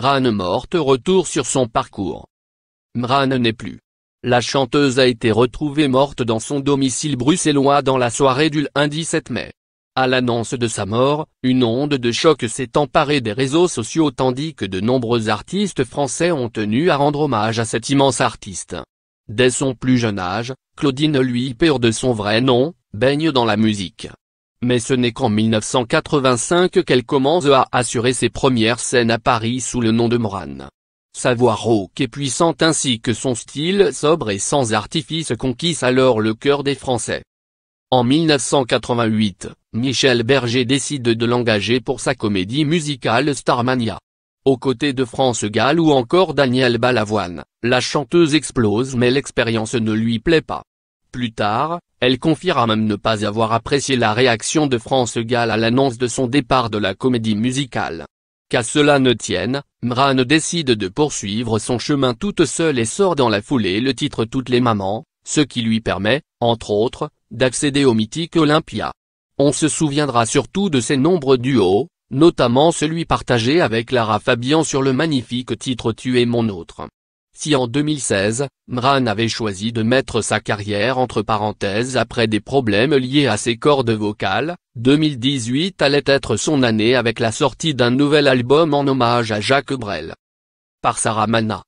Mran morte retour sur son parcours. Mran n'est plus. La chanteuse a été retrouvée morte dans son domicile bruxellois dans la soirée du lundi 7 mai. À l'annonce de sa mort, une onde de choc s'est emparée des réseaux sociaux tandis que de nombreux artistes français ont tenu à rendre hommage à cet immense artiste. Dès son plus jeune âge, Claudine lui peur de son vrai nom, baigne dans la musique. Mais ce n'est qu'en 1985 qu'elle commence à assurer ses premières scènes à Paris sous le nom de Morane. Sa voix rauque et puissante ainsi que son style sobre et sans artifice conquissent alors le cœur des Français. En 1988, Michel Berger décide de l'engager pour sa comédie musicale Starmania. Aux côtés de France Gall ou encore Daniel Balavoine, la chanteuse explose mais l'expérience ne lui plaît pas. Plus tard, elle confiera même ne pas avoir apprécié la réaction de France Gall à l'annonce de son départ de la comédie musicale. Qu'à cela ne tienne, Mran décide de poursuivre son chemin toute seule et sort dans la foulée le titre Toutes les mamans, ce qui lui permet, entre autres, d'accéder au mythique Olympia. On se souviendra surtout de ses nombreux duos, notamment celui partagé avec Lara Fabian sur le magnifique titre Tu es mon autre. Si en 2016, Mran avait choisi de mettre sa carrière entre parenthèses après des problèmes liés à ses cordes vocales, 2018 allait être son année avec la sortie d'un nouvel album en hommage à Jacques Brel. Par Sarah Mana.